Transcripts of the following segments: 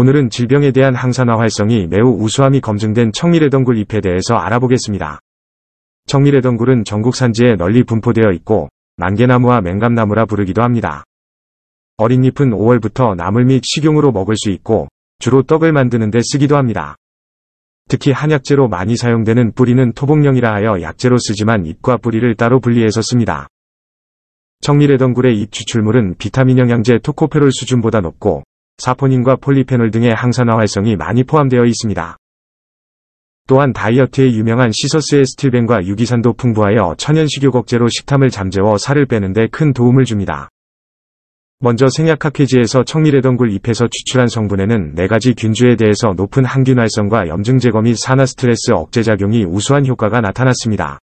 오늘은 질병에 대한 항산화 활성이 매우 우수함이 검증된 청미레덩굴 잎에 대해서 알아보겠습니다. 청미레덩굴은 전국 산지에 널리 분포되어 있고 만개나무와 맹감나무라 부르기도 합니다. 어린 잎은 5월부터 나물 및 식용으로 먹을 수 있고 주로 떡을 만드는 데 쓰기도 합니다. 특히 한약재로 많이 사용되는 뿌리는 토복령이라 하여 약재로 쓰지만 잎과 뿌리를 따로 분리해서 씁니다. 청미레덩굴의잎 추출물은 비타민 영양제 토코페롤 수준보다 높고 사포닌과 폴리페놀 등의 항산화 활성이 많이 포함되어 있습니다. 또한 다이어트에 유명한 시서스의 스틸벤과 유기산도 풍부하여 천연식욕 억제로 식탐을 잠재워 살을 빼는데 큰 도움을 줍니다. 먼저 생약학회지에서 청미레던굴 잎에서 추출한 성분에는 4가지 균주에 대해서 높은 항균활성과 염증 제거 및 산화 스트레스 억제작용이 우수한 효과가 나타났습니다.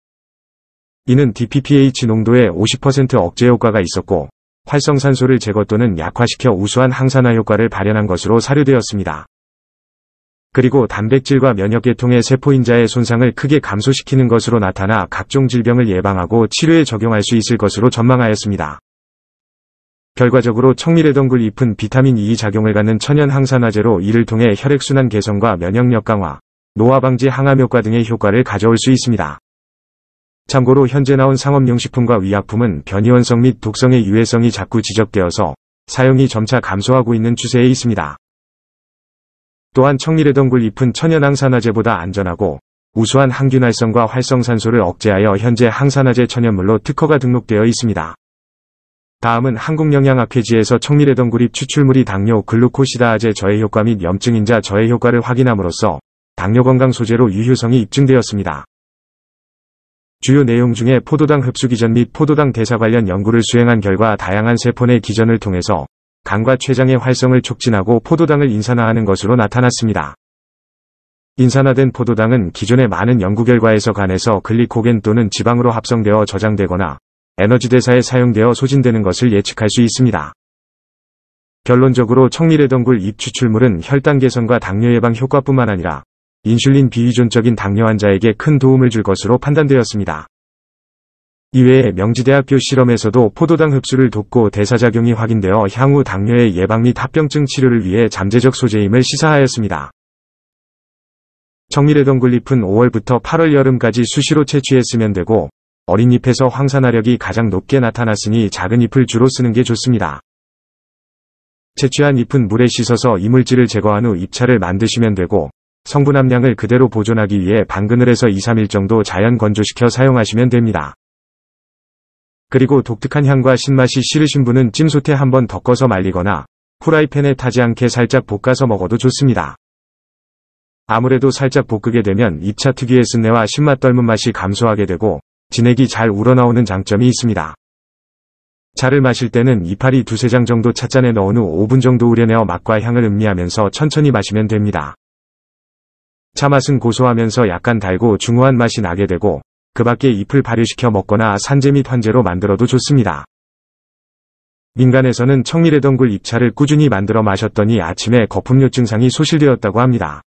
이는 DPPH 농도의 50% 억제 효과가 있었고 활성산소를 제거 또는 약화시켜 우수한 항산화 효과를 발현한 것으로 사료되었습니다. 그리고 단백질과 면역계통의 세포인자의 손상을 크게 감소시키는 것으로 나타나 각종 질병을 예방하고 치료에 적용할 수 있을 것으로 전망하였습니다. 결과적으로 청미래덩굴 잎은 비타민 E 작용을 갖는 천연 항산화제로 이를 통해 혈액순환 개선과 면역력 강화, 노화 방지 항암 효과 등의 효과를 가져올 수 있습니다. 참고로 현재 나온 상업용식품과 의약품은 변이원성 및 독성의 유해성이 자꾸 지적되어서 사용이 점차 감소하고 있는 추세에 있습니다. 또한 청리레덩굴 잎은 천연 항산화제보다 안전하고 우수한 항균활성과 활성산소를 억제하여 현재 항산화제 천연물로 특허가 등록되어 있습니다. 다음은 한국영양학회지에서 청리레덩굴잎 추출물이 당뇨 글루코시다아제 저해 효과 및 염증인자 저해 효과를 확인함으로써 당뇨 건강 소재로 유효성이 입증되었습니다. 주요 내용 중에 포도당 흡수 기전 및 포도당 대사 관련 연구를 수행한 결과 다양한 세포 내 기전을 통해서 간과 췌장의 활성을 촉진하고 포도당을 인산화하는 것으로 나타났습니다. 인산화된 포도당은 기존의 많은 연구 결과에서 관해서 글리코겐 또는 지방으로 합성되어 저장되거나 에너지 대사에 사용되어 소진되는 것을 예측할 수 있습니다. 결론적으로 청리레덩굴입 추출물은 혈당 개선과 당뇨 예방 효과뿐만 아니라 인슐린 비위존적인 당뇨 환자에게 큰 도움을 줄 것으로 판단되었습니다. 이외에 명지대학교 실험에서도 포도당 흡수를 돕고 대사작용이 확인되어 향후 당뇨의 예방 및 합병증 치료를 위해 잠재적 소재임을 시사하였습니다. 정밀의 덩굴잎은 5월부터 8월 여름까지 수시로 채취했으면 되고 어린 잎에서 황산화력이 가장 높게 나타났으니 작은 잎을 주로 쓰는 게 좋습니다. 채취한 잎은 물에 씻어서 이물질을 제거한 후 잎차를 만드시면 되고 성분 함량을 그대로 보존하기 위해 방그늘에서 2, 3일 정도 자연 건조시켜 사용하시면 됩니다. 그리고 독특한 향과 신맛이 싫으신 분은 찜솥에 한번 덮어서 말리거나 후라이팬에 타지 않게 살짝 볶아서 먹어도 좋습니다. 아무래도 살짝 볶게 되면 입차 특유의 쓴내와 신맛 떫은 맛이 감소하게 되고 진액이 잘 우러나오는 장점이 있습니다. 차를 마실 때는 이파리 두세 장 정도 찻잔에 넣은 후 5분 정도 우려내어 맛과 향을 음미하면서 천천히 마시면 됩니다. 차 맛은 고소하면서 약간 달고 중후한 맛이 나게 되고 그 밖에 잎을 발효시켜 먹거나 산재 및 환제로 만들어도 좋습니다. 민간에서는 청미래덩굴 잎차를 꾸준히 만들어 마셨더니 아침에 거품료 증상이 소실되었다고 합니다.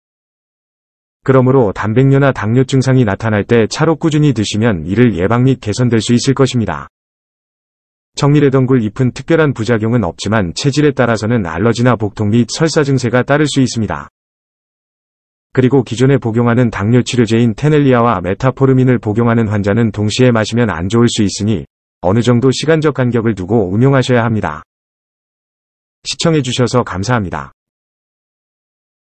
그러므로 단백뇨나 당뇨 증상이 나타날 때 차로 꾸준히 드시면 이를 예방 및 개선될 수 있을 것입니다. 청미래덩굴 잎은 특별한 부작용은 없지만 체질에 따라서는 알러지나 복통 및 설사 증세가 따를 수 있습니다. 그리고 기존에 복용하는 당뇨 치료제인 테넬리아와 메타포르민을 복용하는 환자는 동시에 마시면 안 좋을 수 있으니 어느 정도 시간적 간격을 두고 운용하셔야 합니다. 시청해주셔서 감사합니다.